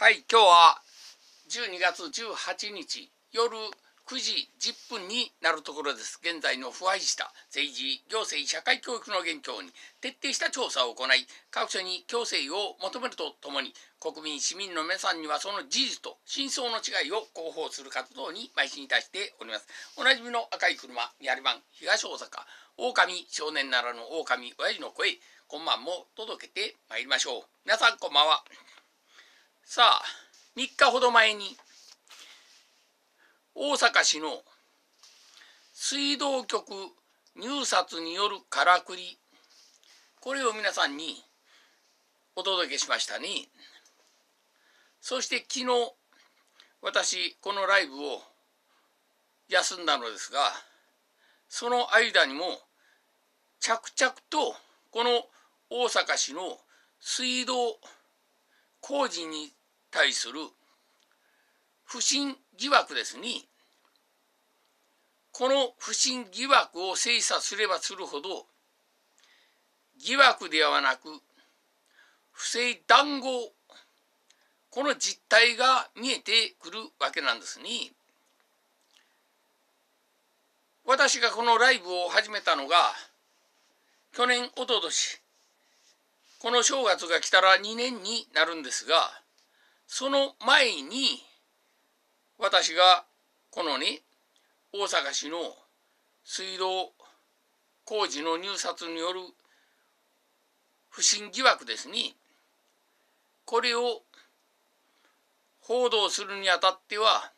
はい今日は12月18日夜9時10分になるところです現在の腐敗した政治行政社会教育の現況に徹底した調査を行い各所に強制を求めるとともに国民市民の皆さんにはその事実と真相の違いを広報する活動に邁進いたしておりますおなじみの赤い車リり版東大阪狼少年ならぬ狼親父の声今晩も届けてまいりましょう皆さんこんばんはさあ3日ほど前に大阪市の水道局入札によるからくりこれを皆さんにお届けしましたねそして昨日私このライブを休んだのですがその間にも着々とこの大阪市の水道工事に対する不信疑惑ですにこの不信疑惑を精査すればするほど疑惑ではなく不正談合この実態が見えてくるわけなんですに私がこのライブを始めたのが去年おととしこの正月が来たら2年になるんですがその前に、私がこのね、大阪市の水道工事の入札による不審疑惑ですね。これを報道するにあたっては、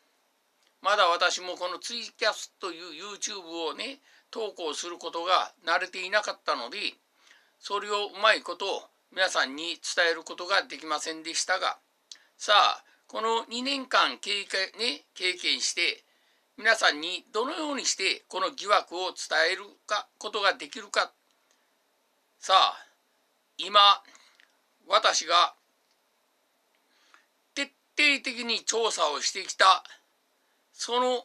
まだ私もこのツイキャスという YouTube をね、投稿することが慣れていなかったので、それをうまいこと皆さんに伝えることができませんでしたが、さあこの2年間経験,、ね、経験して皆さんにどのようにしてこの疑惑を伝えるかことができるかさあ今私が徹底的に調査をしてきたその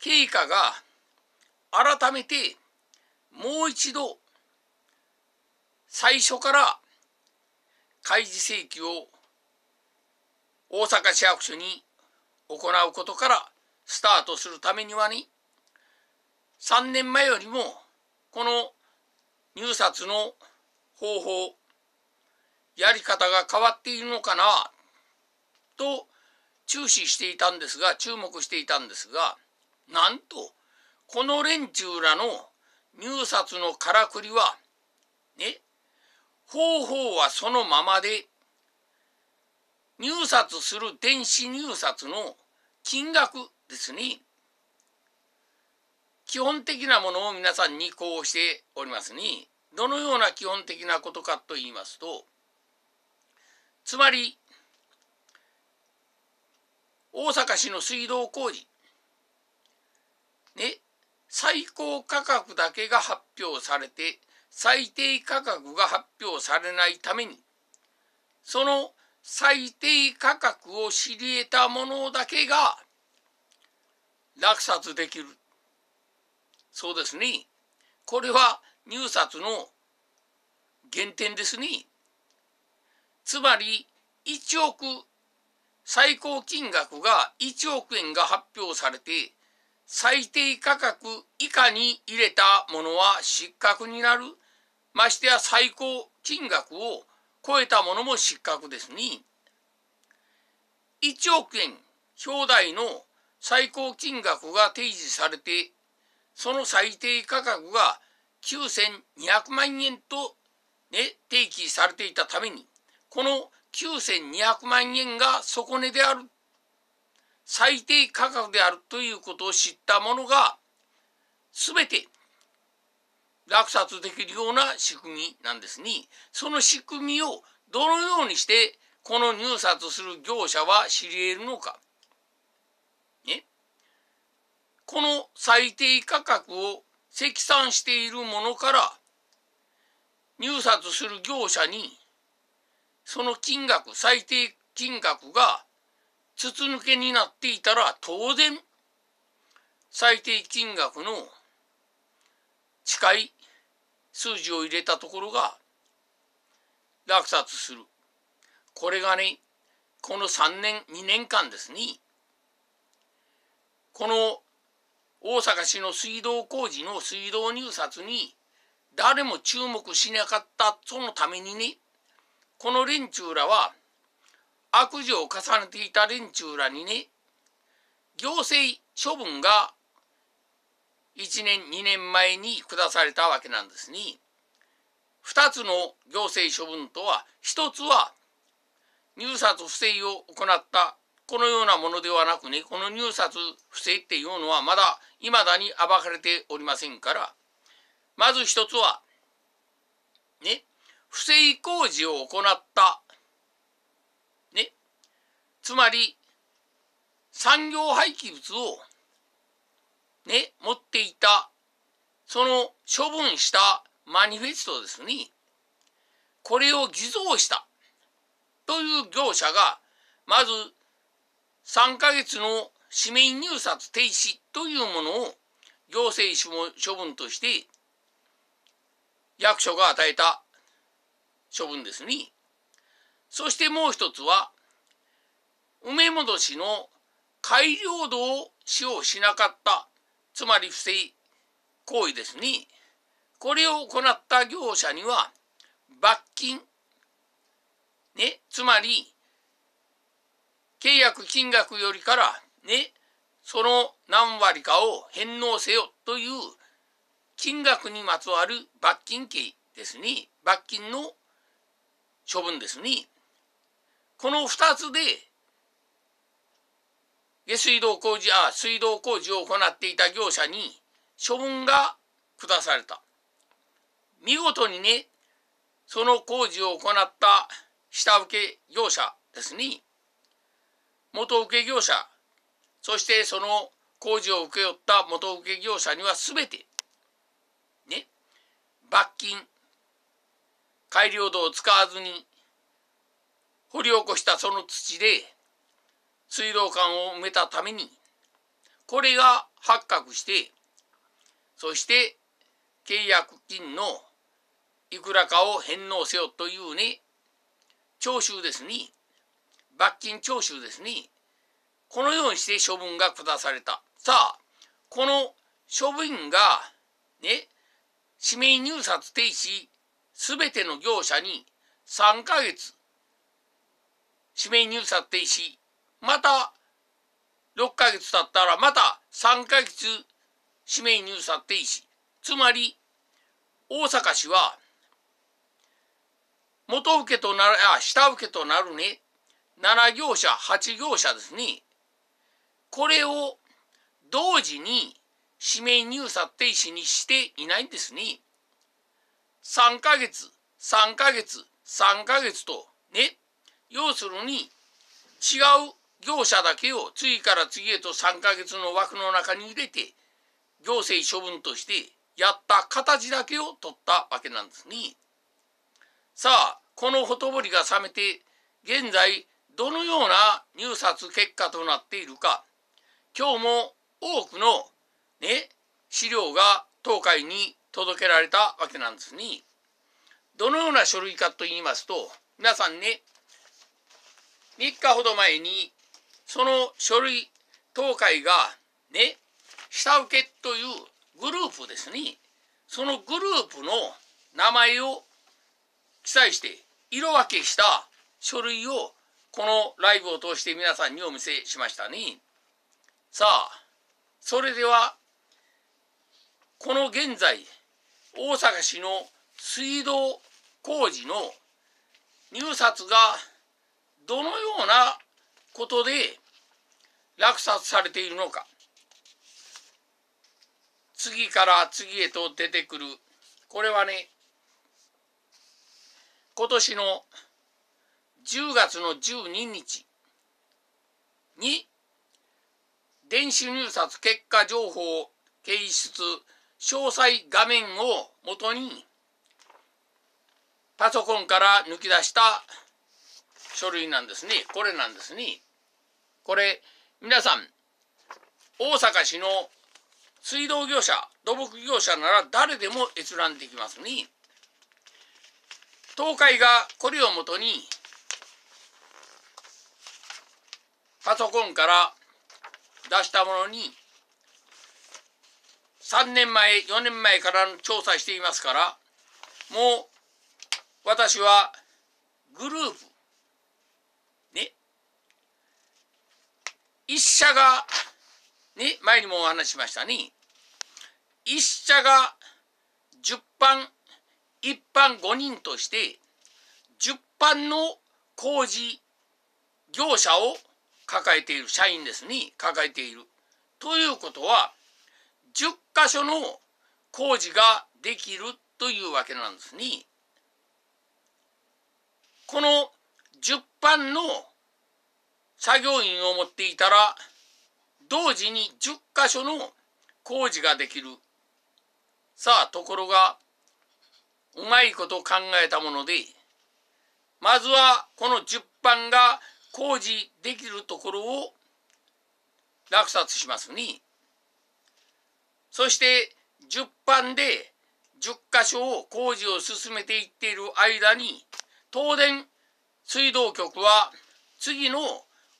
経過が改めてもう一度最初から開示請求を大阪市役所に行うことからスタートするためにはね3年前よりもこの入札の方法やり方が変わっているのかなと注視していたんですが注目していたんですがなんとこの連中らの入札のからくりはね方法はそのままで入札する電子入札の金額ですね基本的なものを皆さんにこうしておりますに、どのような基本的なことかと言いますとつまり大阪市の水道工事ね最高価格だけが発表されて最低価格が発表されないためにその最低価格を知り得たものだけが落札できる。そうですね。これは入札の原点ですね。つまり1億最高金額が1億円が発表されて最低価格以下に入れたものは失格になるましてや最高金額を超えたものも失格ですね。1億円表題の最高金額が提示されて、その最低価格が9200万円と、ね、提起されていたために、この9200万円が底値である、最低価格であるということを知った者が、すべて落札できるような仕組みなんですに、その仕組みをどのようにしてこの入札する業者は知り得るのか。ね。この最低価格を積算しているものから入札する業者にその金額、最低金額が筒抜けになっていたら当然最低金額の近い数字を入れたところが落札する。これがね、この3年、2年間ですね。この大阪市の水道工事の水道入札に誰も注目しなかったそのためにね、この連中らは悪事を重ねていた連中らにね、行政処分が1年2年前に下されたわけなんですね。2つの行政処分とは1つは入札不正を行ったこのようなものではなくねこの入札不正っていうのはまだ未だに暴かれておりませんからまず1つはね不正工事を行ったねつまり産業廃棄物をね、持っていた、その処分したマニフェストですね。これを偽造した。という業者が、まず、3ヶ月の指名入札停止というものを行政処分として役所が与えた処分ですね。そしてもう一つは、梅本氏の改良度を使用しなかったつまり不正行為ですに、これを行った業者には罰金、ね、つまり契約金額よりから、ね、その何割かを返納せよという金額にまつわる罰金刑ですに、罰金の処分ですに、この2つで下水道工事、あ、水道工事を行っていた業者に処分が下された。見事にね、その工事を行った下請け業者ですね、元請け業者、そしてその工事を請け負った元請け業者には全て、ね、罰金、改良度を使わずに掘り起こしたその土で水道管を埋めたために、これが発覚して、そして契約金のいくらかを返納せよというね、徴収ですね、罰金徴収ですね、このようにして処分が下された。さあ、この処分が、ね、指名入札停止、すべての業者に3ヶ月、指名入札停止また6ヶ月経ったらまた3ヶ月指名入札停止。つまり大阪市は元請けとなる、あ、下請けとなるね、7業者、8業者ですね。これを同時に指名入札停止にしていないんですね。3ヶ月、3ヶ月、3ヶ月とね、要するに違う業者だけを次から次へと3ヶ月の枠の中に入れて行政処分としてやった形だけを取ったわけなんですね。さあこのほとぼりが冷めて現在どのような入札結果となっているか今日も多くのね資料が東海に届けられたわけなんですね。どのような書類かと言いますと皆さんね3日ほど前にその書類東海がね下請けというグループですねそのグループの名前を記載して色分けした書類をこのライブを通して皆さんにお見せしましたね。さあそれではこの現在大阪市の水道工事の入札がどのようなことで落札されているのか次から次へと出てくるこれはね今年の10月の12日に電子入札結果情報検出詳細画面をもとにパソコンから抜き出した書類なんですねこれなんですねこれ皆さん、大阪市の水道業者、土木業者なら誰でも閲覧できますに、東海がこれをもとに、パソコンから出したものに、3年前、4年前から調査していますから、もう私はグループ、一社が、ね、前にもお話しましたね。一社が10班、一般5人として、10班の工事業者を抱えている、社員ですに、抱えている。ということは、10箇所の工事ができるというわけなんですね。この10班の作業員を持っていたら同時に10箇所の工事ができる。さあところがうまいこと考えたものでまずはこの10班が工事できるところを落札しますに、そして10班で10箇所を工事を進めていっている間に、東電水道局は次の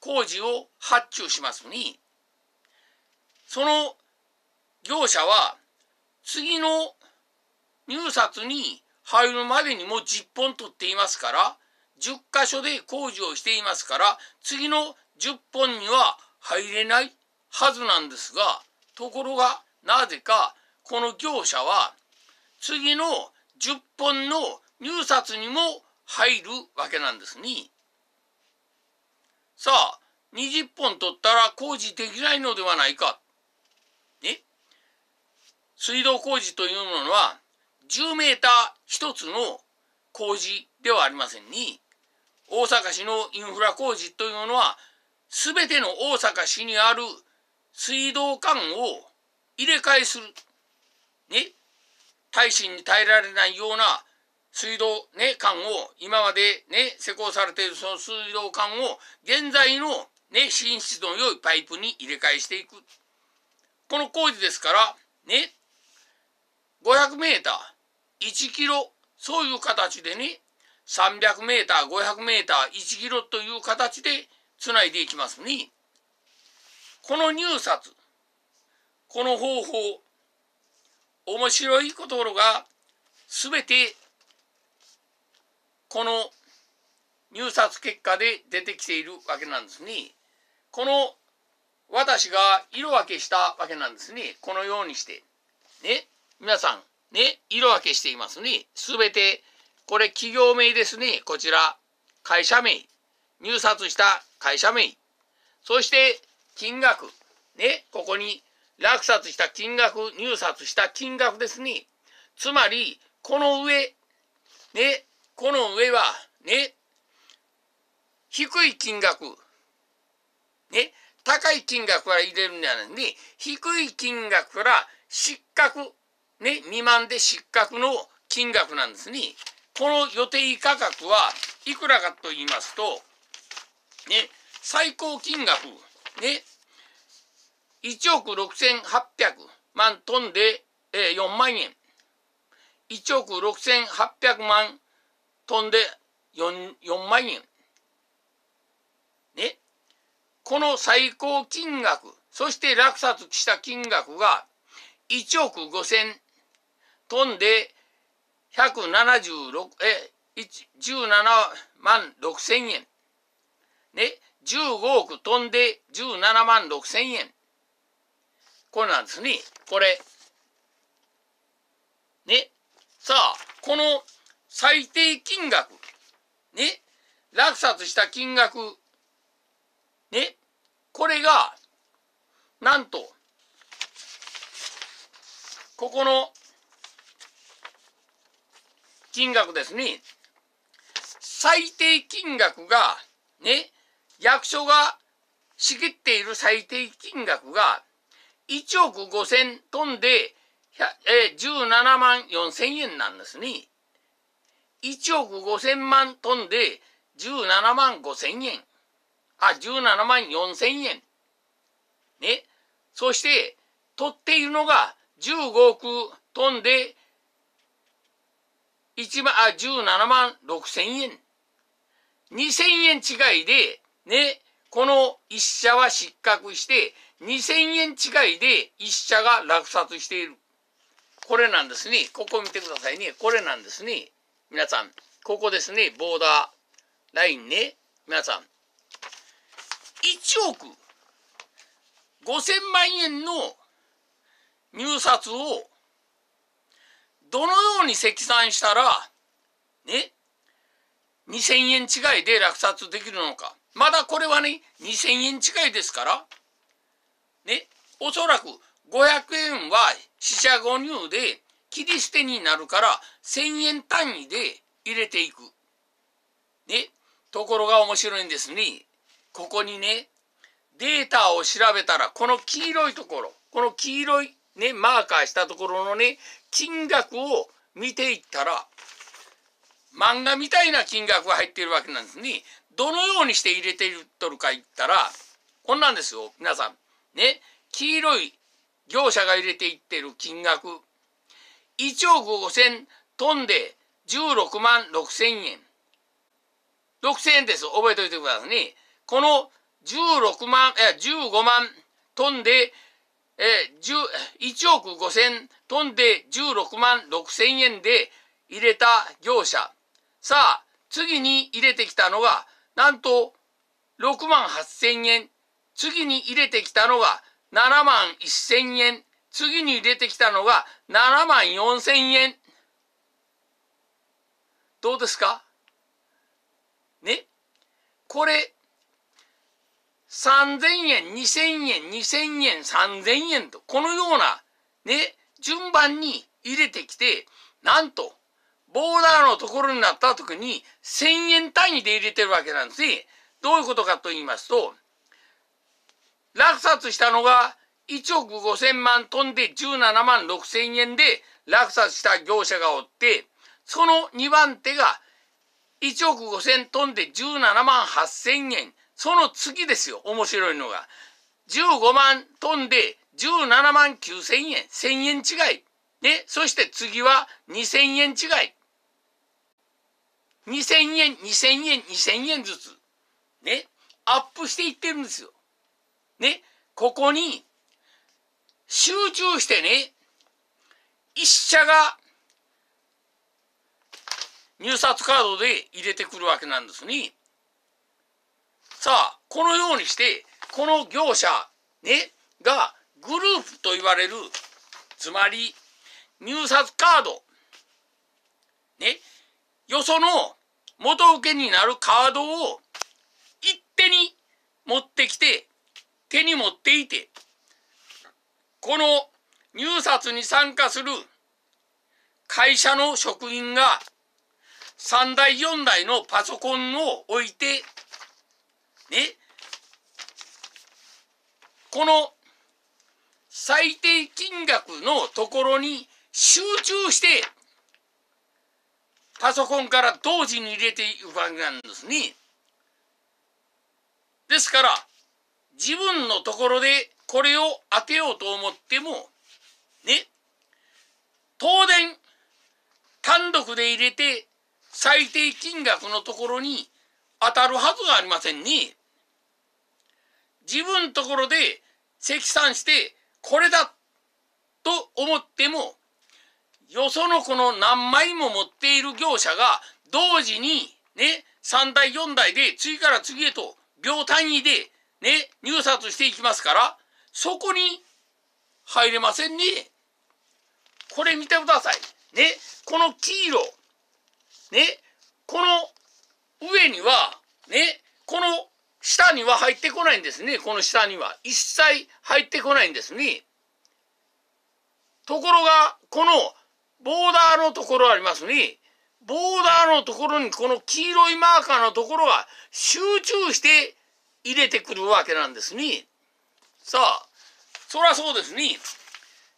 工事を発注しますに、その業者は次の入札に入るまでにも10本取っていますから、10箇所で工事をしていますから、次の10本には入れないはずなんですが、ところがなぜかこの業者は次の10本の入札にも入るわけなんですに、ね。さあ、20本取ったら工事できないのではないか。ね水道工事というのは、10メーター一つの工事ではありませんに、大阪市のインフラ工事というのは、すべての大阪市にある水道管を入れ替えする。ね耐震に耐えられないような水道ね、管を、今までね、施工されているその水道管を、現在のね、品質の良いパイプに入れ替えしていく。この工事ですから、ね、500メーター、1キロ、そういう形でね、300メーター、500メーター、1キロという形で繋いでいきますね。この入札、この方法、面白いところが、すべてこの入札結果で出てきているわけなんですね。この私が色分けしたわけなんですね。このようにして。ね。皆さん、ね。色分けしていますね。すべて、これ企業名ですね。こちら。会社名。入札した会社名。そして、金額。ね。ここに、落札した金額、入札した金額ですね。つまり、この上、ね。この上は、ね、低い金額、ね、高い金額から入れるんじゃないん低い金額から失格、ね、未満で失格の金額なんですね。この予定価格はいくらかと言いますと、ね、最高金額、ね、1億6800万トンで、えー、4万円。1億6800万飛んで 4, 4万円。ね。この最高金額、そして落札した金額が1億5千飛んで176、え、17万6千円。ね。15億飛んで17万6千円。これなんですね。これ。ね。さあ、この最低金額、ね、落札した金額、ね、これが、なんと、ここの金額ですね、最低金額が、ね、役所が仕切っている最低金額が、1億5000トンで、えー、17万4000円なんですね。1億5千万トンで17万5千円。あ、17万4千円。ね。そして、取っているのが15億トンで1万、あ、17万6千円。2千円違いで、ね、この一社は失格して、2000円違いで一社が落札している。これなんですね。ここ見てくださいね。これなんですね。皆さん、ここですね、ボーダーラインね、皆さん、1億5000万円の入札を、どのように積算したら、ね、2000円違いで落札できるのか。まだこれはね、2000円違いですから、ね、おそらく500円は四捨五入で切り捨てになるから1000円単位で入れていく。ね。ところが面白いんですね。ここにね、データを調べたら、この黄色いところ、この黄色いね、マーカーしたところのね、金額を見ていったら、漫画みたいな金額が入っているわけなんですね。どのようにして入れているとるか言ったら、こんなんですよ、皆さん。ね、黄色い業者が入れていってる金額1億5千飛んで16万6千円。6千円です。覚えておいてくださいね。この16万、え、15万飛んで、え、1億5千飛んで16万6千円で入れた業者。さあ、次に入れてきたのが、なんと6万8千円。次に入れてきたのが7万1千円。次に出てきたのが7万4千円。どうですかねこれ、3000円、2000円、2000円、3000円と、このような、ね、順番に入れてきて、なんと、ボーダーのところになった時に1000円単位で入れてるわけなんですね。どういうことかと言いますと、落札したのが1億5千万飛んで17万6千円で落札した業者がおって、その2番手が1億5千飛んで17万8千円。その次ですよ、面白いのが。15万飛んで17万9千円。千円違い。ね、そして次は2千円違い。2千円、2千円、2千円ずつ。ね、アップしていってるんですよ。ね、ここに集中してね、一社が入札カードで入れてくるわけなんですね。さあ、このようにして、この業者、ね、がグループと言われる、つまり入札カード、ね、よその元請けになるカードを一手に持ってきて、手に持っていて、この入札に参加する会社の職員が3台4台のパソコンを置いて、ね、この最低金額のところに集中して、パソコンから同時に入れていくわけなんですね。ですから、自分のところでこれを当てようと思っても、ね、当然、単独で入れて、最低金額のところに当たるはずがありませんね。自分のところで積算して、これだと思っても、よそのこの何枚も持っている業者が同時にね、3台4台で次から次へと秒単位でね、入札していきますから、そこに入れませんね。これ見てください。ね。この黄色。ね。この上には、ね。この下には入ってこないんですね。この下には。一切入ってこないんですね。ところが、このボーダーのところありますね。ボーダーのところにこの黄色いマーカーのところは集中して入れてくるわけなんですね。さあそりゃそうですね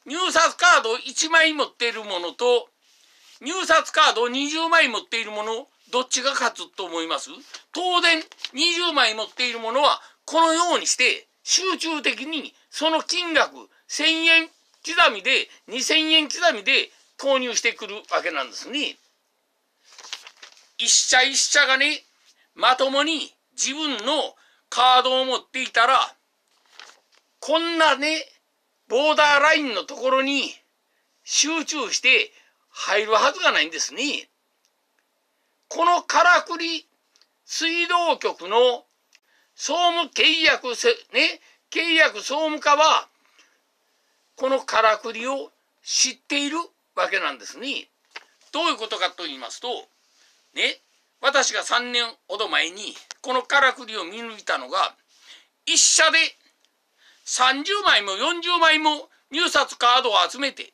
入札カード1枚持っているものと入札カード20枚持っているものどっちが勝つと思います当然20枚持っているものはこのようにして集中的にその金額1000円刻みで2000円刻みで購入してくるわけなんですね。一社一社がねまともに自分のカードを持っていたらこんなね、ボーダーラインのところに集中して入るはずがないんですね。このからくり水道局の総務契約せ、ね、契約総務課は、このからくりを知っているわけなんですね。どういうことかと言いますと、ね、私が3年ほど前に、このからくりを見抜いたのが、一社で30枚も40枚も入札カードを集めて、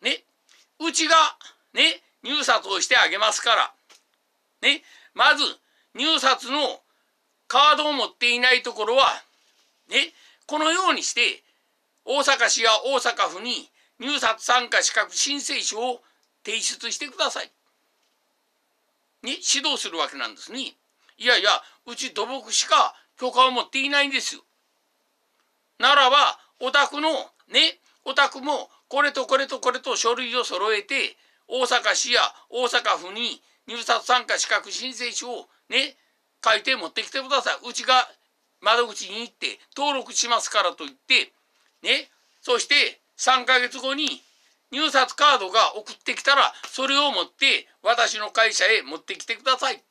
ね、うちが、ね、入札をしてあげますから、ね、まず、入札のカードを持っていないところは、ね、このようにして、大阪市や大阪府に入札参加資格申請書を提出してください。に、ね、指導するわけなんですね。いやいや、うち土木しか許可を持っていないんですよ。ならば、お宅の、ね、お宅も、これとこれとこれと書類を揃えて、大阪市や大阪府に入札参加資格申請書をね、書いて持ってきてください。うちが窓口に行って登録しますからと言って、ね、そして3ヶ月後に入札カードが送ってきたら、それを持って私の会社へ持ってきてください。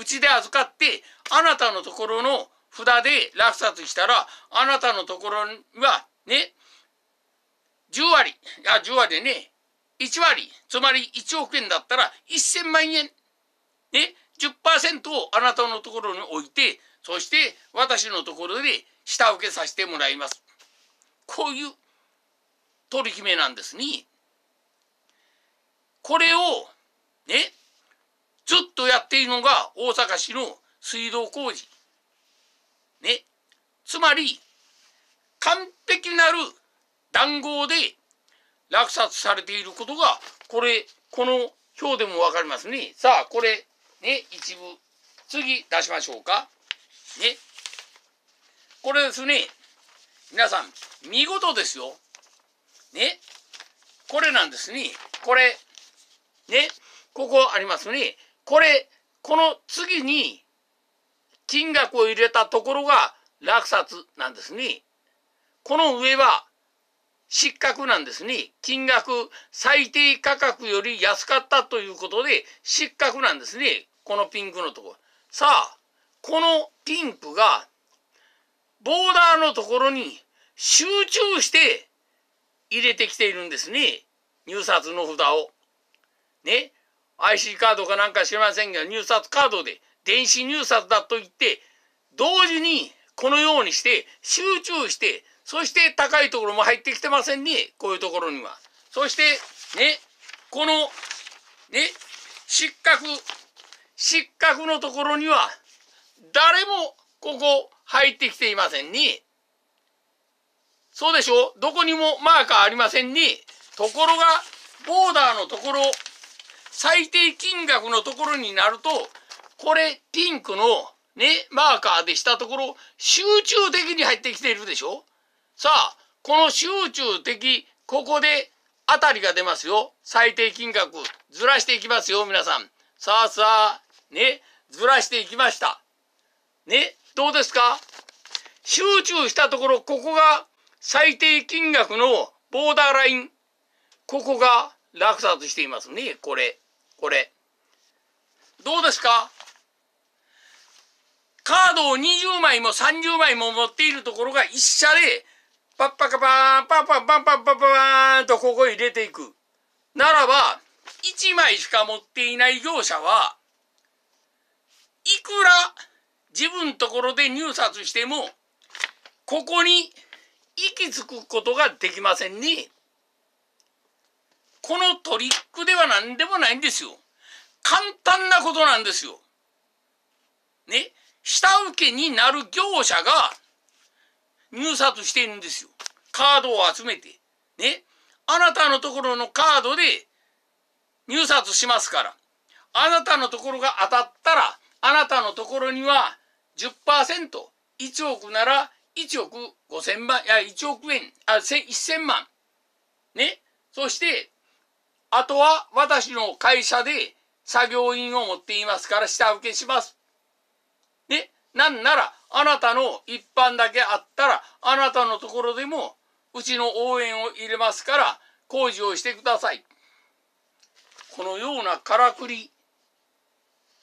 うちで預かって、あなたのところの札で落札したら、あなたのところはね、10割、あ、10割でね、1割、つまり1億円だったら1000万円。ね、10%をあなたのところに置いて、そして私のところで下請けさせてもらいます。こういう取り決めなんですね。これを、ね、ずっとやっているのが大阪市の水道工事。ね。つまり、完璧なる談合で落札されていることが、これ、この表でもわかりますね。さあ、これ、ね、一部。次出しましょうか。ね。これですね。皆さん、見事ですよ。ね。これなんですね。これ。ね。ここありますね。これ、この次に、金額を入れたところが落札なんですね。この上は失格なんですね。金額最低価格より安かったということで失格なんですね。このピンクのところ。さあ、このピンクがボーダーのところに集中して入れてきているんですね。入札の札を。ね。IC カードかなんか知りませんが、入札カードで電子入札だと言って、同時にこのようにして集中して、そして高いところも入ってきてませんね、こういうところには。そして、ね、この、ね、失格、失格のところには、誰もここ入ってきていませんね。そうでしょどこにもマーカーありませんね。ところが、ボーダーのところ、最低金額のところになると、これピンクのね、マーカーでしたところ、集中的に入ってきているでしょさあ、この集中的、ここであたりが出ますよ。最低金額、ずらしていきますよ、皆さん。さあさあ、ね、ずらしていきました。ね、どうですか集中したところ、ここが最低金額のボーダーライン。ここが落札していますね、これ、これ。どうですかカードを20枚も30枚も持っているところが一社で、パッパカパーン、パッパンパンパンパンパンとここへ入れていく。ならば、1枚しか持っていない業者は、いくら自分ところで入札しても、ここに行き着くことができませんね。このトリックでは何でもないんですよ。簡単なことなんですよ。ね。下請けになる業者が入札してるんですよ。カードを集めて。ね。あなたのところのカードで入札しますから。あなたのところが当たったら、あなたのところには10%、1億なら1億5千万、いや、1億円、あ、1000万。ね。そして、あとは私の会社で作業員を持っていますから下請けします。なんなら、あなたの一般だけあったら、あなたのところでも、うちの応援を入れますから、工事をしてください。このようなからくり、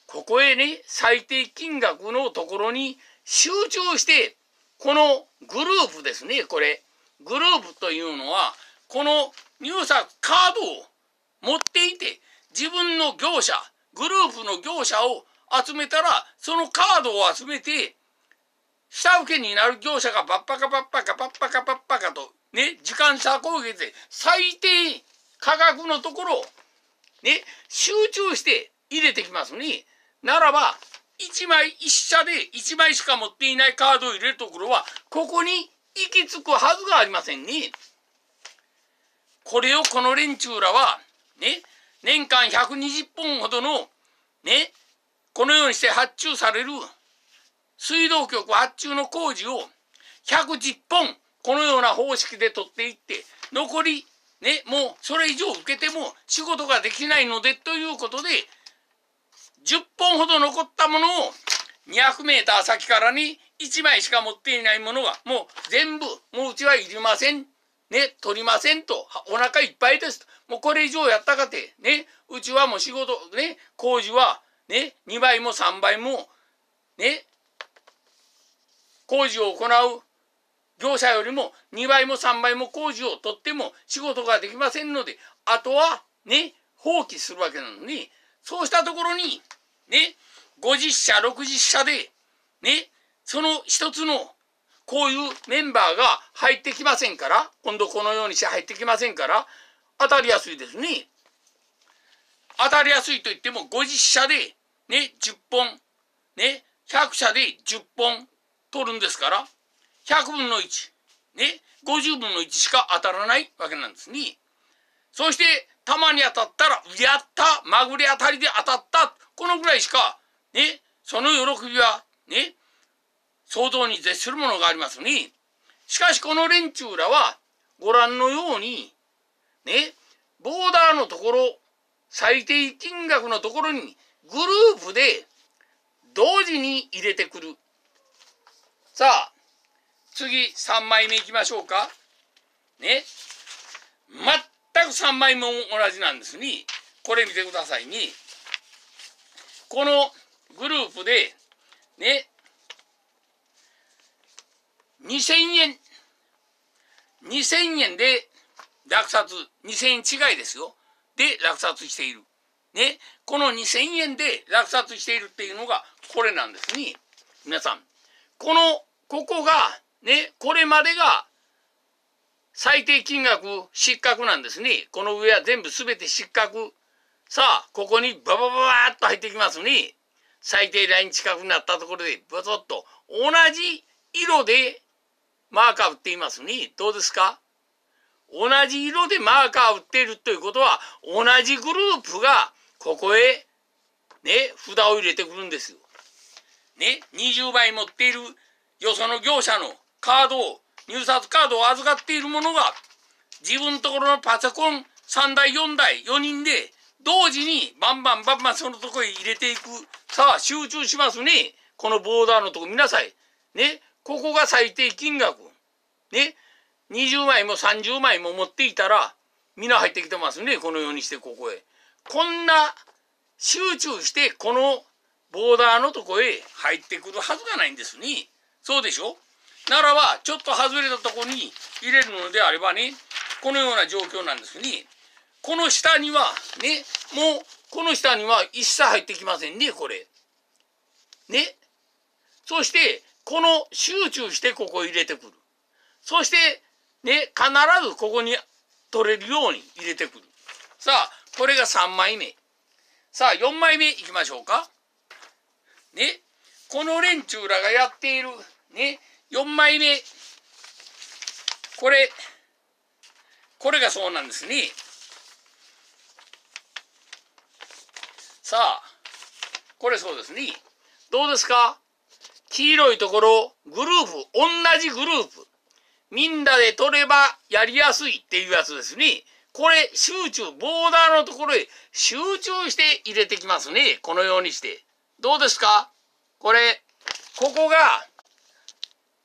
ここへね、最低金額のところに集中して、このグループですね、これ。グループというのは、この入札カードを持っていて、自分の業者、グループの業者を集めたら、そのカードを集めて、下請けになる業者がバッパカバッパカバッパカバッパカと、ね、時間差攻撃で最低価格のところを、ね、集中して入れてきますね。ならば、1枚1社で1枚しか持っていないカードを入れるところは、ここに行き着くはずがありませんね。これをこの連中らは、ね、年間120本ほどの、ね、このようにして発注される水道局発注の工事を110本このような方式で取っていって残りねもうそれ以上受けても仕事ができないのでということで10本ほど残ったものを200メーター先からに1枚しか持っていないものがもう全部もううちはいりませんね取りませんとお腹いっぱいですもうこれ以上やったかてねうちはもう仕事ね工事はね、2倍も3倍も、ね、工事を行う業者よりも2倍も3倍も工事を取っても仕事ができませんので、あとはね、放棄するわけなのに、そうしたところに、ね、50社、60社で、ね、その一つの、こういうメンバーが入ってきませんから、今度このようにして入ってきませんから、当たりやすいですね。当たりやすいと言っても50社でね、10本、ね、100社で10本取るんですから、100分の1、ね、50分の1しか当たらないわけなんですね。そして、たまに当たったら、やったまぐれ当たりで当たったこのぐらいしか、ね、その喜びは、ね、想像に絶するものがありますね。しかしこの連中らは、ご覧のように、ね、ボーダーのところ最低金額のところにグループで同時に入れてくる。さあ、次3枚目いきましょうか。ね。全く3枚目も同じなんですに、これ見てくださいに、このグループで、ね、2000円、2000円で落札、2000円違いですよ。で落札している。ね、この2000円で落札しているっていうのがこれなんですね。皆さん。この、ここが、ね、これまでが最低金額失格なんですね。この上は全部すべて失格。さあ、ここにババババーっと入ってきますね。最低ライン近くなったところで、ボソッと同じ色でマーカー売っていますね。どうですか同じ色でマーカーを売っているということは、同じグループが、ここへ、ね、札を入れてくるんですよ。ね、20倍持っている、よその業者のカードを、入札カードを預かっている者が、自分のところのパソコン3台、4台、4人で、同時にバンバンバンバンそのとこへ入れていく。さあ、集中しますね。このボーダーのとこ見なさい。ね、ここが最低金額。ね、20枚も30枚も持っていたら皆入ってきてますねこのようにしてここへ。こんな集中してこのボーダーのとこへ入ってくるはずがないんですね。そうでしょならばちょっと外れたとこに入れるのであればねこのような状況なんですね。この下にはねもうこの下には一切入ってきませんねこれ。ね。そしてこの集中してここ入れてくる。そしてで、必ずここに取れるように入れてくる。さあ、これが3枚目。さあ、4枚目いきましょうか。ね、この連中らがやっている、ね、4枚目。これ、これがそうなんですね。さあ、これそうですね。どうですか黄色いところ、グループ、同じグループ。みんなで取ればやりやすいっていうやつですね。これ、集中、ボーダーのところへ集中して入れてきますね。このようにして。どうですかこれ、ここが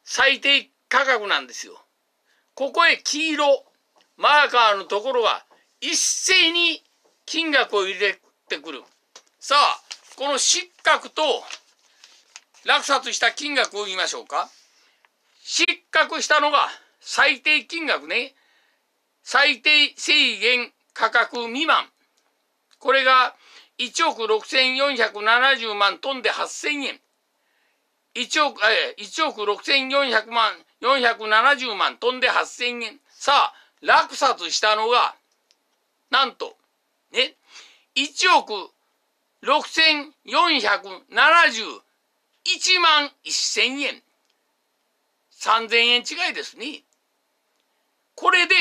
最低価格なんですよ。ここへ黄色、マーカーのところが一斉に金額を入れてくる。さあ、この失格と落札した金額を言いましょうか。失格したのが最低金額ね。最低制限価格未満。これが1億6470万トンで8000円。1億、え、1億6400万、470万トンで8000円。さあ、落札したのが、なんと、ね、1億6471万1000円。3000円違いですね。これで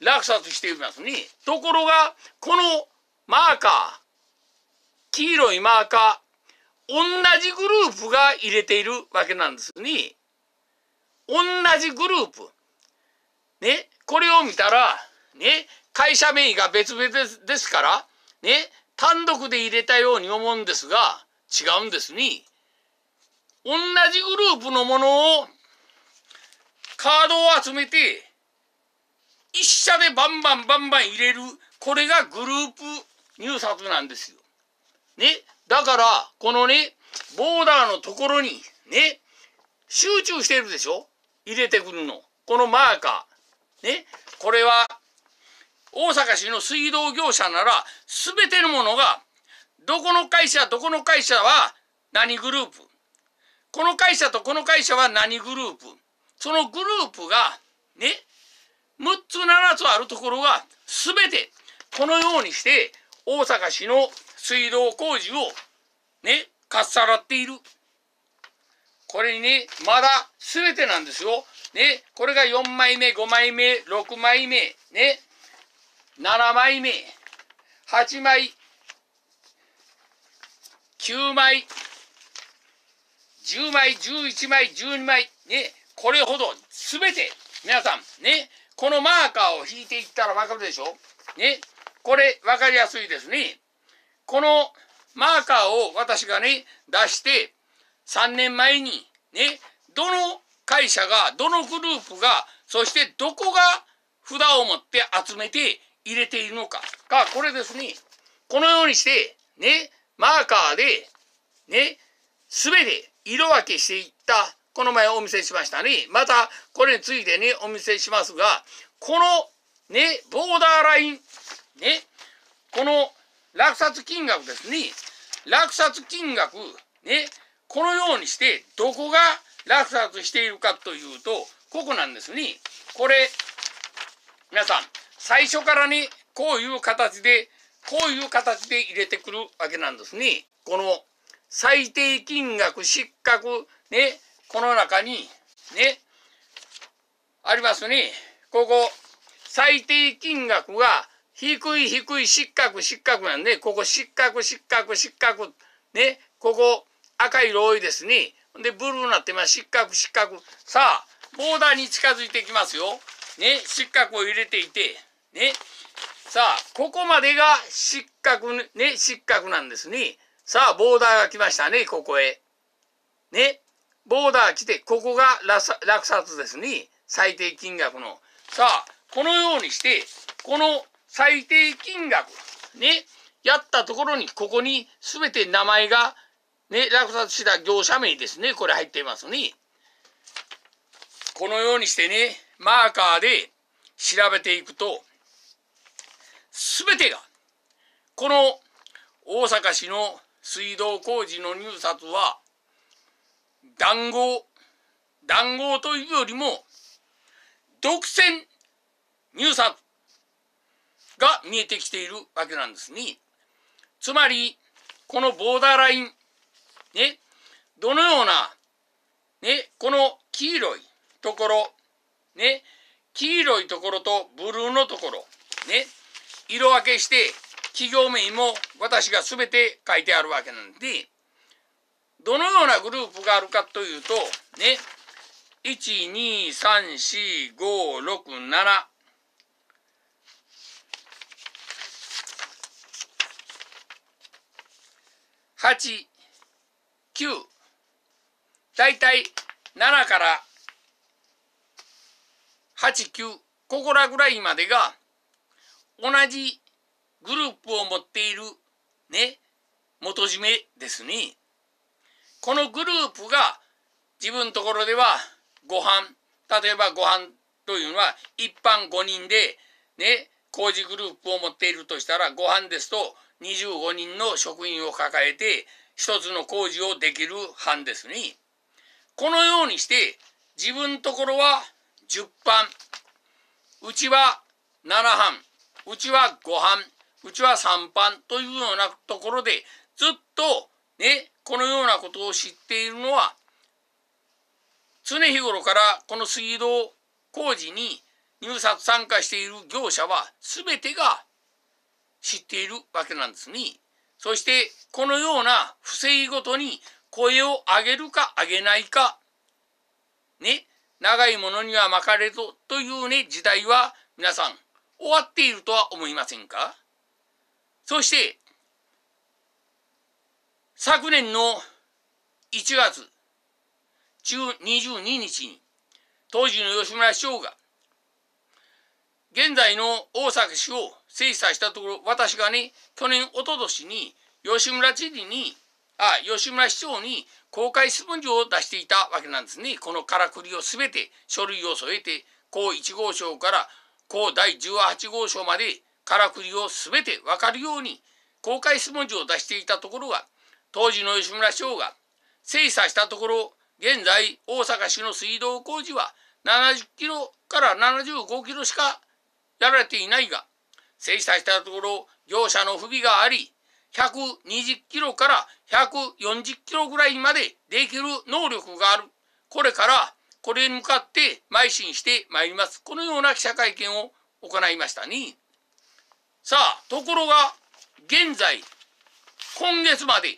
落札していますね。ところが、このマーカー、黄色いマーカー、同じグループが入れているわけなんですね。同じグループ。ね、これを見たら、ね、会社名が別々ですから、ね、単独で入れたように思うんですが、違うんですね。同じグループのものをカードを集めて、一社でバンバンバンバン入れる、これがグループ入札なんですよ。ね。だから、このね、ボーダーのところに、ね、集中してるでしょ入れてくるの。このマーカー。ね。これは、大阪市の水道業者なら、すべてのものが、どこの会社、どこの会社は何グループ。この会社とこの会社は何グループ。そのグループがね6つ7つあるところが全てこのようにして大阪市の水道工事をねかっさらっているこれにねまだ全てなんですよ、ね、これが4枚目5枚目6枚目ね7枚目8枚9枚10枚11枚12枚ねこれほど全て、皆さん、ね、このマーカーを引いていったらわかるでしょね、これ分かりやすいですね。このマーカーを私がね、出して、3年前に、ね、どの会社が、どのグループが、そしてどこが札を持って集めて入れているのか。が、これですね。このようにして、ね、マーカーで、ね、すべて色分けしていったこの前お見せしましたね。また、これについてね、お見せしますが、この、ね、ボーダーライン、ね、この落札金額ですね、落札金額、ね、このようにして、どこが落札しているかというと、ここなんですね。これ、皆さん、最初からね、こういう形で、こういう形で入れてくるわけなんですね。この最低金額失格ね、この中に、ね、ありますね。ここ、最低金額が低い低い失格失格なんで、ここ失格失格失格。ね、ここ赤い多いですね。で、ブルーになってます。失格失格。さあ、ボーダーに近づいてきますよ。ね、失格を入れていて、ね。さあ、ここまでが失格、ね、失格なんですね。さあ、ボーダーが来ましたね、ここへ。ね。ボーダー来て、ここが落札ですね。最低金額の。さあ、このようにして、この最低金額、ね、やったところに、ここに全て名前が、ね、落札した業者名ですね。これ入っていますね。このようにしてね、マーカーで調べていくと、全てが、この大阪市の水道工事の入札は、談合、談合というよりも、独占入札が見えてきているわけなんですね。つまり、このボーダーライン、ね、どのような、ね、この黄色いところ、ね、黄色いところとブルーのところ、ね、色分けして、企業名も私が全て書いてあるわけなんで、どのようなグループがあるかというと、ね、1、2、3、4、5、6、7、8、9、だいたい7から8、9、ここらぐらいまでが同じグループを持っているね、元締めですね。このグループが自分のところではご飯例えばご飯というのは一般5人でね工事グループを持っているとしたらご飯ですと25人の職員を抱えて一つの工事をできる班ですね。このようにして自分のところは10班うちは7班うちは5班うちは3班というようなところでずっとねこのようなことを知っているのは常日頃からこの水道工事に入札参加している業者は全てが知っているわけなんですね。そしてこのような不正ごとに声を上げるか上げないかね長いものには巻かれぞというね時代は皆さん終わっているとは思いませんかそして昨年の1月22日に、当時の吉村市長が、現在の大阪市を精査したところ、私がね、去年、おととしに、吉村知事に、あ、吉村市長に公開質問状を出していたわけなんですね。このからくりをすべて書類を添えて、高1号章から高第18号章までからくりをすべてわかるように公開質問状を出していたところが、当時の吉村省が精査したところ現在大阪市の水道工事は70キロから75キロしかやられていないが精査したところ業者の不備があり120キロから140キロぐらいまでできる能力があるこれからこれに向かって邁進してまいりますこのような記者会見を行いましたねさあところが現在今月まで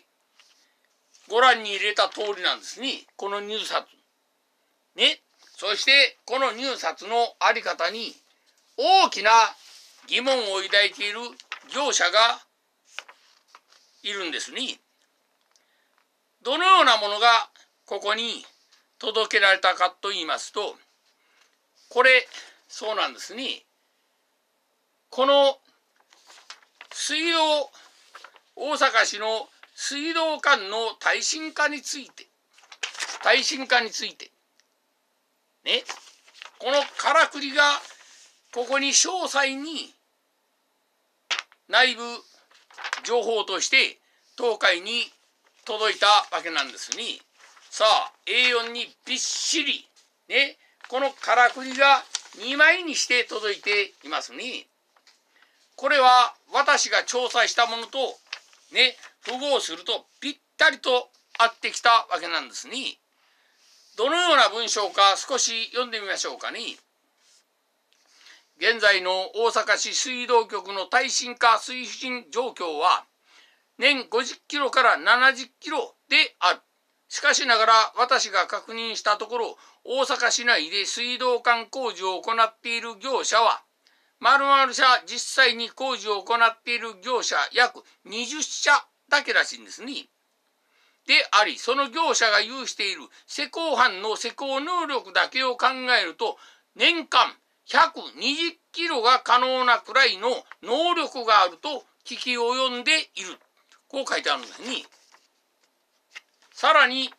ご覧に入れた通りなんですね。この入札。ね。そして、この入札のあり方に、大きな疑問を抱いている業者がいるんですね。どのようなものがここに届けられたかと言いますと、これ、そうなんですね。この水道大阪市の水道管の耐震化について、耐震化について、ね、このからくりが、ここに詳細に、内部情報として、東海に届いたわけなんですに、さあ、A4 にびっしり、ね、このからくりが2枚にして届いていますに、これは私が調査したものとね、符号するとぴったりと合ってきたわけなんですね。どのような文章か少し読んでみましょうかね。現在の大阪市水道局の耐震化推進状況は、年50キロから70キロである。しかしながら私が確認したところ、大阪市内で水道管工事を行っている業者は、丸々社実際に工事を行っている業者約20社だけらしいんですね。であり、その業者が有している施工班の施工能力だけを考えると、年間120キロが可能なくらいの能力があると聞き及んでいる。こう書いてあるんですね。さらに、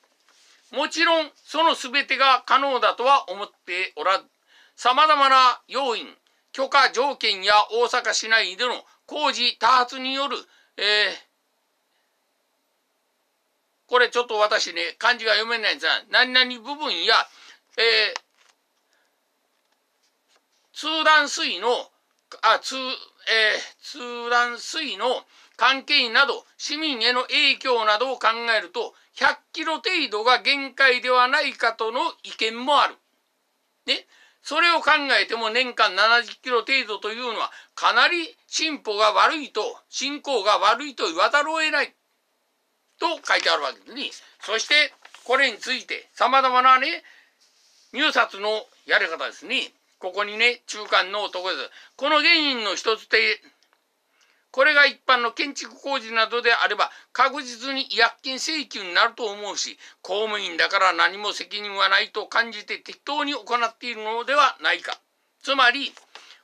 もちろんその全てが可能だとは思っておらず、様々な要因、許可条件や大阪市内での工事多発による、えー、これちょっと私ね、漢字が読めないんですが、何々部分や、えー、通断水の、あ、通、えー、通断水の関係など、市民への影響などを考えると、100キロ程度が限界ではないかとの意見もある。ね。それを考えても年間70キロ程度というのはかなり進歩が悪いと、進行が悪いと言わざるを得ない。と書いてあるわけですね。そして、これについて様々なね、入札のやり方ですね。ここにね、中間の男です。この原因の一つでこれが一般の建築工事などであれば確実に違約金請求になると思うし公務員だから何も責任はないと感じて適当に行っているのではないか。つまり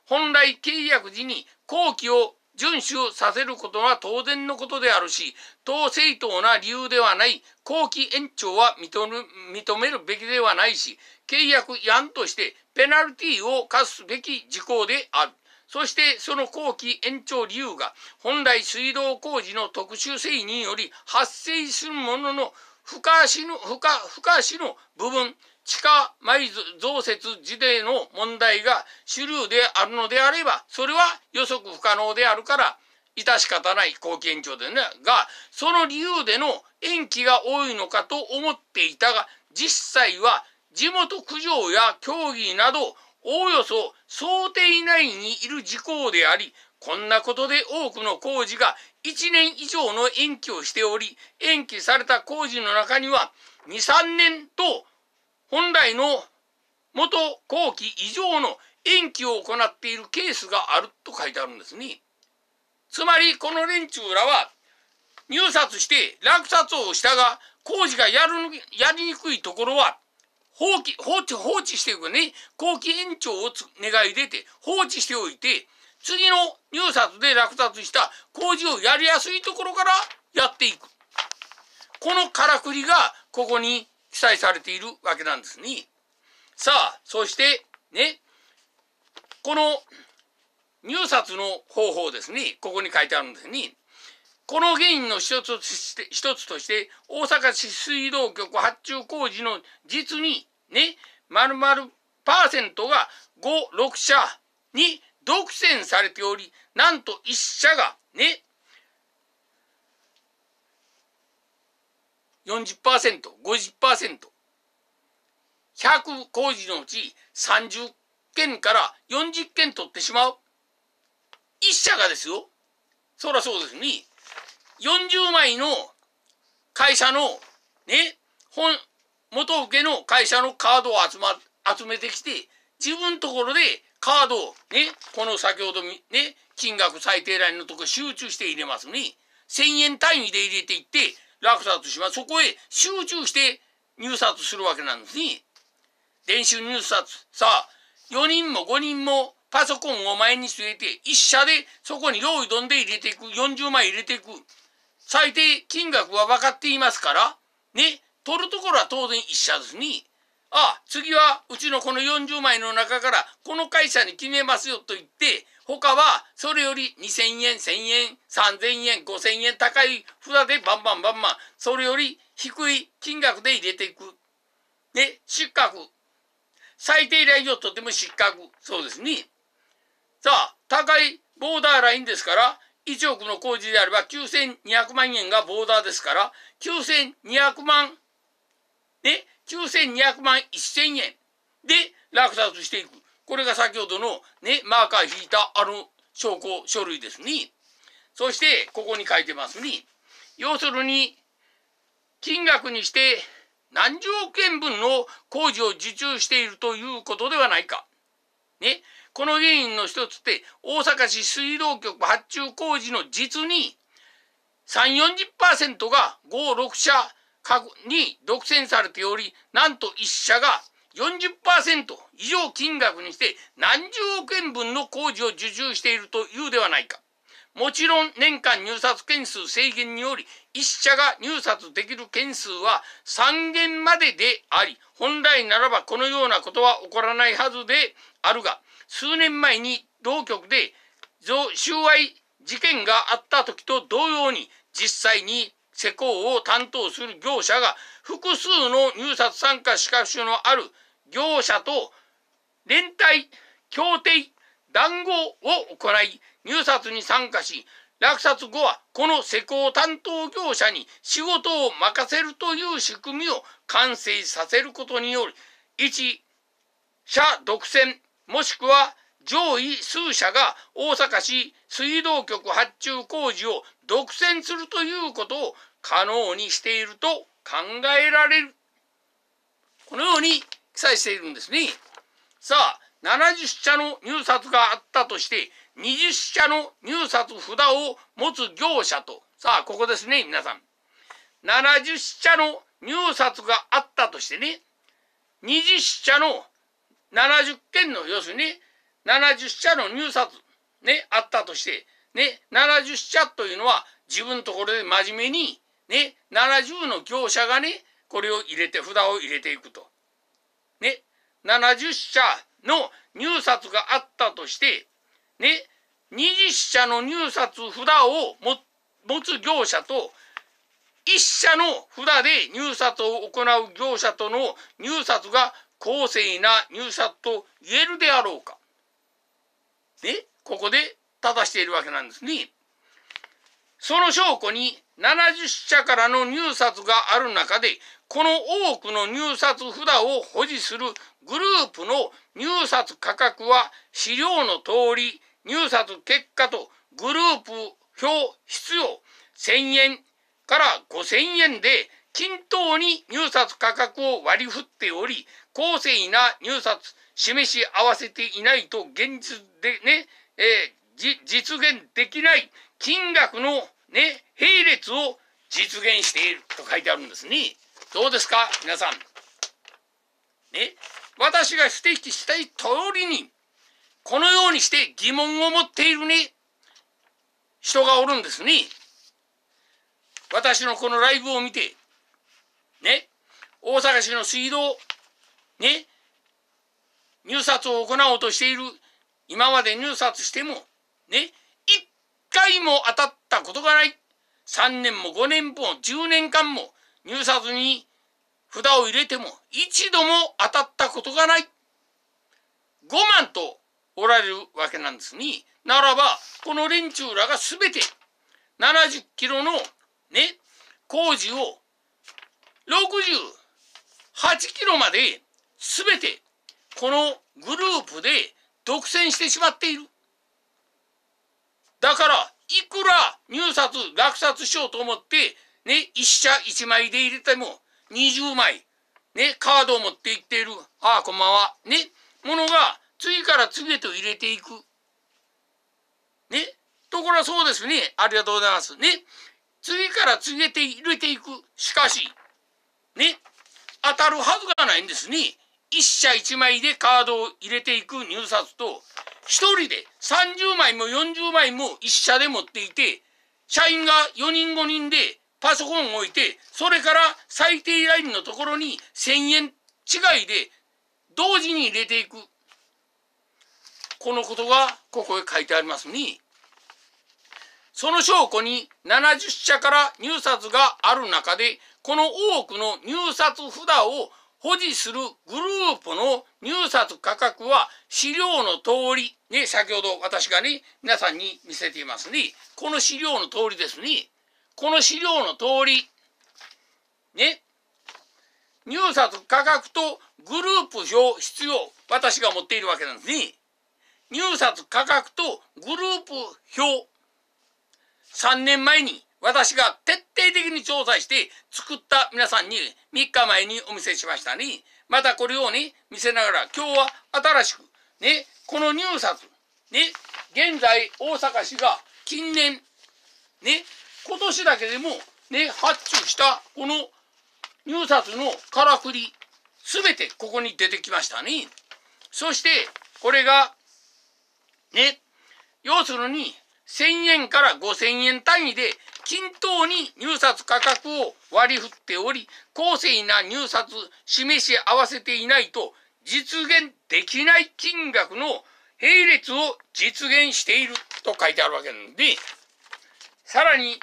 本来契約時に工期を遵守させることは当然のことであるし、当正当な理由ではない、後期延長は認めるべきではないし、契約違反としてペナルティを課すべき事項である。そしてその後期延長理由が本来水道工事の特殊性により発生するものの不可足の、不可、不可足の部分、地下埋増設事例の問題が主流であるのであれば、それは予測不可能であるから、致し方ない後期延長でね、が、その理由での延期が多いのかと思っていたが、実際は地元苦情や協議など、おおよそ想定内にいる事項であり、こんなことで多くの工事が1年以上の延期をしており、延期された工事の中には、2、3年と本来の元後期以上の延期を行っているケースがあると書いてあるんですね。つまり、この連中らは、入札して落札をしたが、工事がやる、やりにくいところは、放棄、放置、放置していくね、後期延長を願い出て、放置しておいて、次の入札で落札した工事をやりやすいところからやっていく。このからくりがここに記載されているわけなんですね。さあ、そしてね、この入札の方法ですね、ここに書いてあるんですね。この原因の一つとして、一つとして、大阪市水道局発注工事の実にね、丸々パーセントが5、6社に独占されており、なんと1社がね、40%、50%、100工事のうち30件から40件取ってしまう。1社がですよ。そらそうですね。40枚の会社の、ね、本、元請けの会社のカードを集ま、集めてきて、自分のところでカードをね、この先ほどね、金額最低ラインのとこ集中して入れますね。1000円単位で入れていって、落札します。そこへ集中して入札するわけなんですね。練習入札。さあ、4人も5人もパソコンを前に据えて、1社でそこに用意どんで入れていく。40枚入れていく。最低金額は分かっていますから、ね、取るところは当然一社ずに、ああ、次はうちのこの40枚の中からこの会社に決めますよと言って、他はそれより2000円、1000円、3000円、5000円高い札でバンバンバンバン、それより低い金額で入れていく。で、失格。最低ラインをとても失格。そうですね。さあ、高いボーダーラインですから、1億の工事であれば9200万円がボーダーですから、9200万、ね、9200万1000円で落札していく。これが先ほどのね、マーカー引いたあの証拠書類ですね。そして、ここに書いてますね。要するに、金額にして何十億円分の工事を受注しているということではないか。ね。この原因の一つって大阪市水道局発注工事の実に340%が56社に独占されておりなんと1社が40%以上金額にして何十億円分の工事を受注しているというではないか。もちろん年間入札件数制限により1社が入札できる件数は3件までであり本来ならばこのようなことは起こらないはずであるが数年前に同局で収賄事件があった時と同様に実際に施工を担当する業者が複数の入札参加資格書のある業者と連帯、協定、談合を行い入札に参加し、落札後はこの施工担当業者に仕事を任せるという仕組みを完成させることにより、1、社独占、もしくは上位数社が大阪市水道局発注工事を独占するということを可能にしていると考えられる。このように記載しているんですね。さあ、70社の入札があったとして、20社の入札札を持つ業者と、さあ、ここですね、皆さん。70社の入札があったとしてね、20社の70件の要するに70社の入札ねあったとしてね70社というのは自分のところで真面目にね70の業者がねこれを入れて札を入れていくと。ね70社の入札があったとしてね20社の入札札を持つ業者と1社の札で入札を行う業者との入札が公正な入札と言えるであろうか。ね、ここで正しているわけなんですね。その証拠に70社からの入札がある中で、この多くの入札札を保持するグループの入札価格は資料の通り、入札結果とグループ表必要1000円から5000円で均等に入札価格を割り振っており、公正な入札示し合わせていないと現実でね、えー、実現できない金額のね、並列を実現していると書いてあるんですね。どうですか皆さん。ね、私が指摘したい通りに、このようにして疑問を持っているね、人がおるんですね。私のこのライブを見て、ね、大阪市の水道ね、入札を行おうとしている、今まで入札しても、ね、一回も当たったことがない。3年も5年も10年間も入札に札を入れても一度も当たったことがない。5万とおられるわけなんですに、ならば、この連中らが全て70キロのね、工事を68キロまで全てこのグループで独占してしまっている。だから、いくら入札、落札しようと思って、ね、一社一枚で入れても、20枚、ね、カードを持っていっている、ああ、こんばんは、ね、ものが、次から次へと入れていく。ね、ところはそうですね、ありがとうございます。ね、次から次へと入れていく。しかし、ね、当たるはずがないんですね。1社1枚でカードを入れていく入札と、1人で30枚も40枚も1社で持っていて、社員が4人5人でパソコンを置いて、それから最低ラインのところに1000円違いで同時に入れていく。このことがここへ書いてありますに、その証拠に70社から入札がある中で、この多くの入札札を保持するグループの入札価格は資料の通り、ね、先ほど私がね、皆さんに見せていますね。この資料の通りですね。この資料の通り、ね、入札価格とグループ表必要、私が持っているわけなんですね。入札価格とグループ表、3年前に私が徹底的に調査して作った皆さんに3日前にお見せしましたに、またこれをね、見せながら今日は新しく、ね、この入札、ね、現在大阪市が近年、ね、今年だけでも、ね、発注したこの入札のからくり、すべてここに出てきましたね。そして、これが、ね、要するに、1000円から5000円単位で均等に入札価格を割り振っており、公正な入札示し合わせていないと実現できない金額の並列を実現していると書いてあるわけなんで、さらに、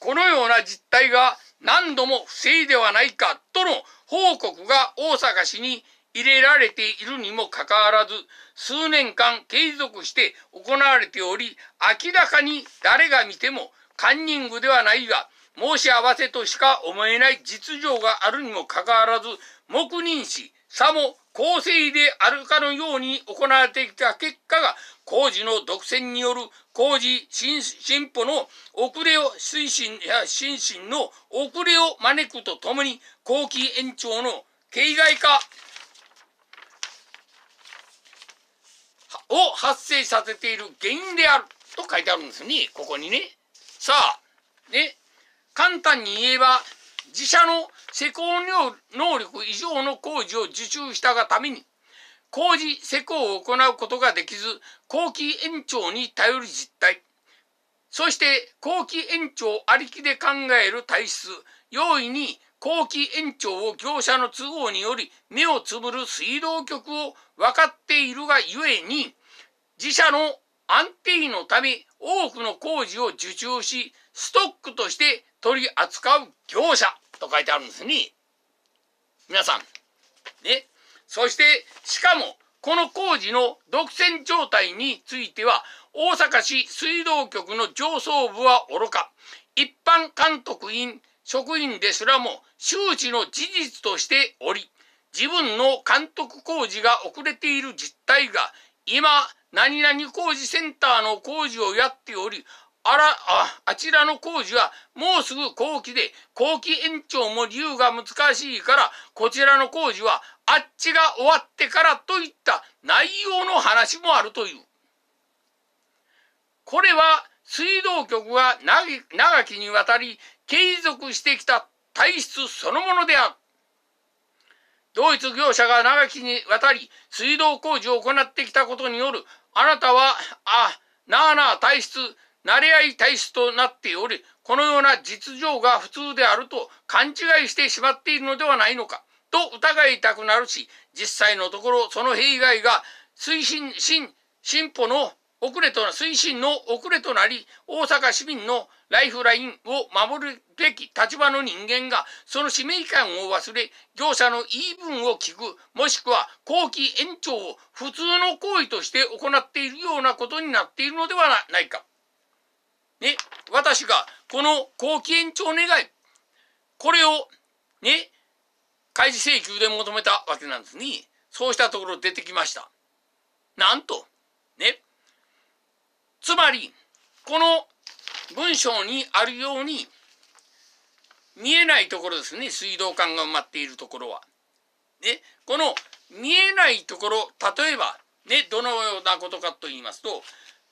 このような実態が何度も不正ではないかとの報告が大阪市に入れられているにもかかわらず、数年間継続して行われており、明らかに誰が見てもカンニングではないが、申し合わせとしか思えない実情があるにもかかわらず、黙認し、さも公正であるかのように行われてきた結果が、工事の独占による工事進歩の遅れを推進や心身の遅れを招くとともに、後期延長の形骸化を発生させている原因であると書いてあるんですね。ここにね。さあ、ね、簡単に言えば、自社の施工能力以上の工事を受注したがために、工事施工を行うことができず、後期延長に頼る実態。そして、後期延長ありきで考える体質、容易に後期延長を業者の都合により目をつぶる水道局を分かっているがゆえに自社の安定のため多くの工事を受注しストックとして取り扱う業者と書いてあるんですね。皆さん。ね。そしてしかもこの工事の独占状態については大阪市水道局の上層部はおろか一般監督員職員ですらも周知の事実としており、自分の監督工事が遅れている実態が、今、何々工事センターの工事をやっており、あら、あ、あちらの工事はもうすぐ後期で、後期延長も理由が難しいから、こちらの工事はあっちが終わってからといった内容の話もあるという。これは水道局が長きにわたり継続してきた体質そのものである。同一業者が長きにわたり水道工事を行ってきたことによるあなたは、あ、なあなあ体質、慣れ合い体質となっており、このような実情が普通であると勘違いしてしまっているのではないのか、と疑いたくなるし、実際のところその弊害が推進、進、進歩の遅れとな、推進の遅れとなり、大阪市民のライフラインを守るべき立場の人間が、その使命感を忘れ、業者の言い分を聞く、もしくは後期延長を普通の行為として行っているようなことになっているのではないか。ね、私がこの後期延長願い、これをね、開示請求で求めたわけなんですね。そうしたところ出てきました。なんと、ね。つまり、この文章にあるように見えないところですね水道管が埋まっているところは。でこの見えないところ例えばねどのようなことかと言いますと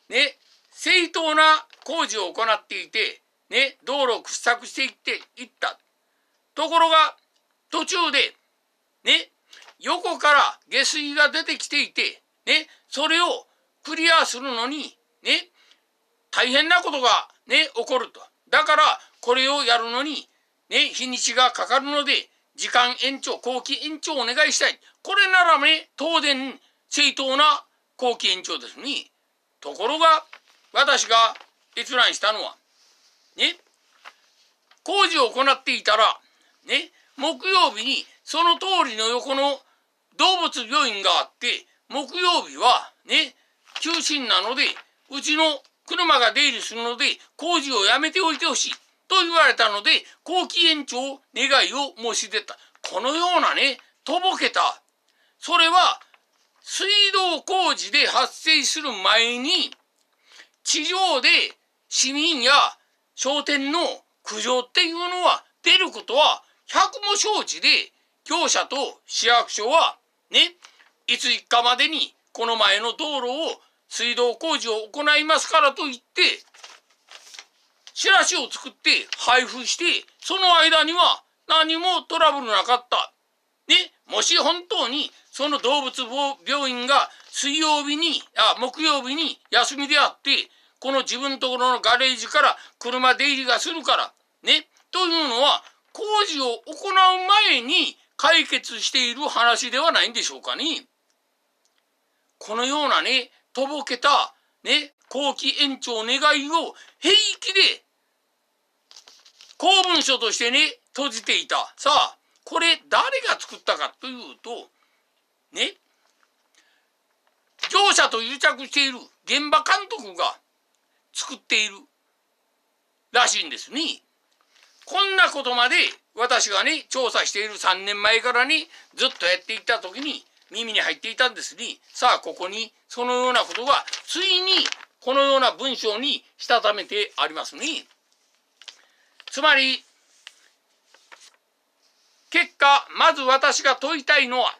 ね正当な工事を行っていてね道路を掘削していっていったところが途中でね横から下水が出てきていてねそれをクリアするのにね大変なことがね、起こると。だから、これをやるのに、ね、日にちがかかるので、時間延長、後期延長をお願いしたい。これならね、当然、正当な後期延長ですね。ところが、私が閲覧したのは、ね、工事を行っていたら、ね、木曜日にその通りの横の動物病院があって、木曜日はね、休診なので、うちの車が出入りするので工事をやめておいてほしいと言われたので後期延長願いを申し出たこのようなねとぼけたそれは水道工事で発生する前に地上で市民や商店の苦情っていうのは出ることは百も承知で業者と市役所はねいつ一日までにこの前の道路を水道工事を行いますからと言って、チラシを作って配布して、その間には何もトラブルなかった。ね、もし本当にその動物病院が水曜日に、あ、木曜日に休みであって、この自分ところのガレージから車出入りがするから、ね、というのは工事を行う前に解決している話ではないんでしょうかね。このようなね、とぼけた、ね、後期延長願いを平気で、公文書としてね、閉じていた。さあ、これ誰が作ったかというと、ね、業者と癒着している現場監督が作っているらしいんですね。こんなことまで私がね、調査している3年前からね、ずっとやっていた時に、耳に入っていたんですに、さあここにそのようなことがついにこのような文章にしたためてありますに、つまり、結果、まず私が問いたいのは、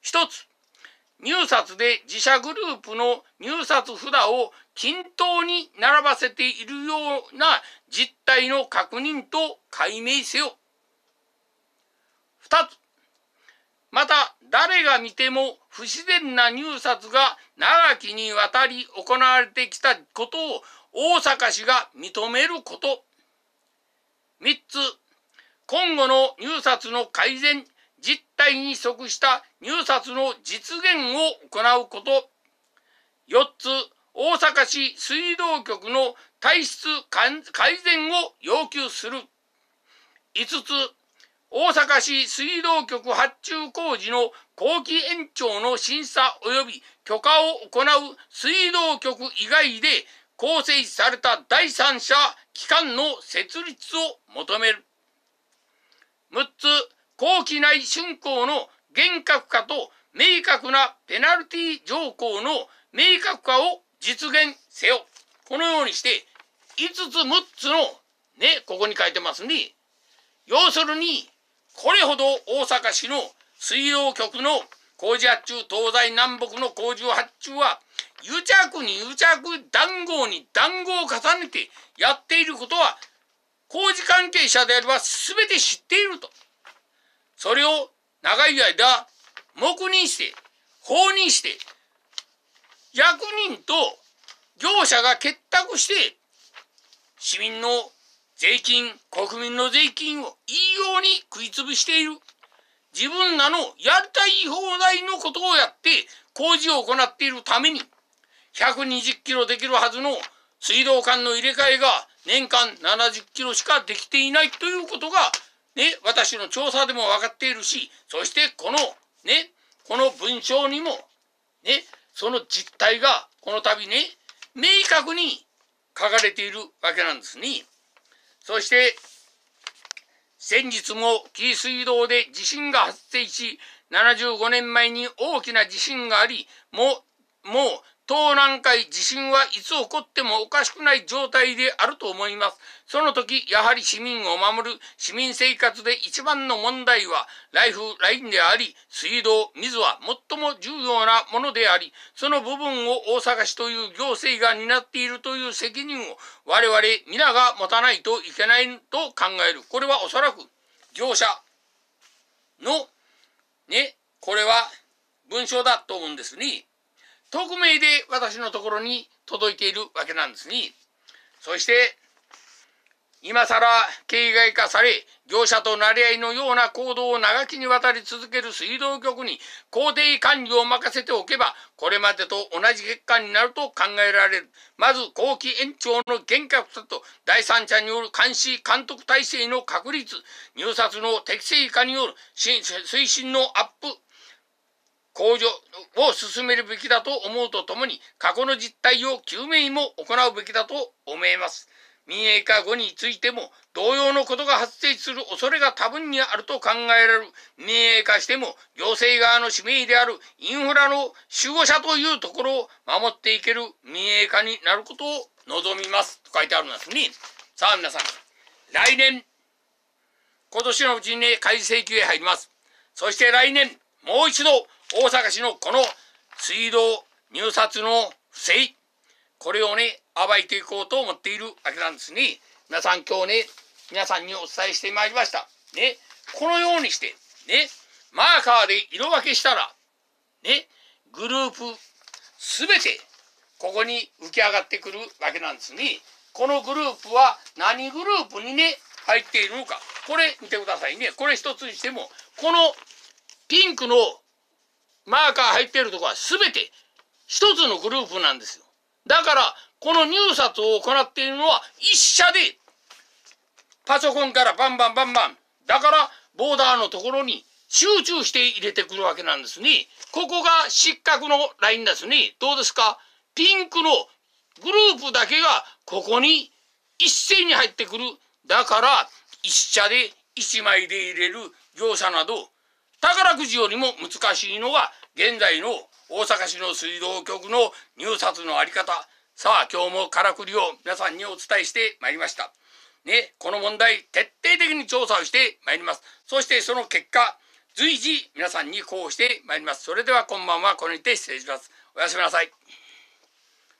一つ、入札で自社グループの入札札を均等に並ばせているような実態の確認と解明せよ。二つ、また誰が見ても不自然な入札が長きにわたり行われてきたことを大阪市が認めること。3つ、今後の入札の改善、実態に即した入札の実現を行うこと。4つ、大阪市水道局の体質改善を要求する。5つ、大阪市水道局発注工事の後期延長の審査及び許可を行う水道局以外で構成された第三者機関の設立を求める。6つ、後期内竣工の厳格化と明確なペナルティ条項の明確化を実現せよ。このようにして、5つ6つの、ね、ここに書いてますね。要するに、これほど大阪市の水道局の工事発注東西南北の工事発注は癒着に癒着談合に談合を重ねてやっていることは工事関係者であれば全て知っていると。それを長い間黙認して公認して役人と業者が結託して市民の税金、国民の税金をいいように食いつぶしている。自分らのやりたい放題のことをやって工事を行っているために、120キロできるはずの水道管の入れ替えが年間70キロしかできていないということが、ね、私の調査でも分かっているし、そしてこの、ね、この文章にも、ね、その実態がこの度ね、明確に書かれているわけなんですね。そして、先日も紀伊水道で地震が発生し、75年前に大きな地震があり、もう、もう東南海地震はいつ起こってもおかしくない状態であると思います。その時、やはり市民を守る市民生活で一番の問題は、ライフラインであり、水道、水は最も重要なものであり、その部分を大阪市という行政が担っているという責任を我々皆が持たないといけないと考える。これはおそらく業者の、ね、これは文章だと思うんですね。匿名で私のところに届いているわけなんですね。そして、今更形骸化され、業者となり合いのような行動を長きにわたり続ける水道局に工程管理を任せておけば、これまでと同じ結果になると考えられる。まず、後期延長の厳格さと、第三者による監視・監督体制の確立、入札の適正化による推進のアップ向上を進めるべきだと思うとともに、過去の実態を究明も行うべきだと思います。民営化後についても同様のことが発生する恐れが多分にあると考えられる。民営化しても行政側の使命であるインフラの守護者というところを守っていける民営化になることを望みます。と書いてあるんですね。さあ皆さん、来年、今年のうちにね、改正請求へ入ります。そして来年、もう一度、大阪市のこの水道入札の不正、これをね、暴いていこうと思っているわけなんですね。皆さん今日ね、皆さんにお伝えしてまいりました。ね、このようにして、ね、マーカーで色分けしたら、ね、グループすべて、ここに浮き上がってくるわけなんですね。このグループは何グループにね、入っているのか。これ見てくださいね。これ一つにしても、このピンクのマーカー入ってるとこは全て一つのグループなんですよ。だから、この入札を行っているのは一社で、パソコンからバンバンバンバン。だから、ボーダーのところに集中して入れてくるわけなんですね。ここが失格のラインですね。どうですかピンクのグループだけがここに一斉に入ってくる。だから、一社で一枚で入れる業者など宝くじよりも難しいのが現在の大阪市の水道局の入札のあり方。さあ、今日もからくりを皆さんにお伝えしてまいりました。ね、この問題、徹底的に調査をしてまいります。そしてその結果、随時皆さんにこうしてまいります。それではこんばんは、これにて失礼します。おやすみなさい。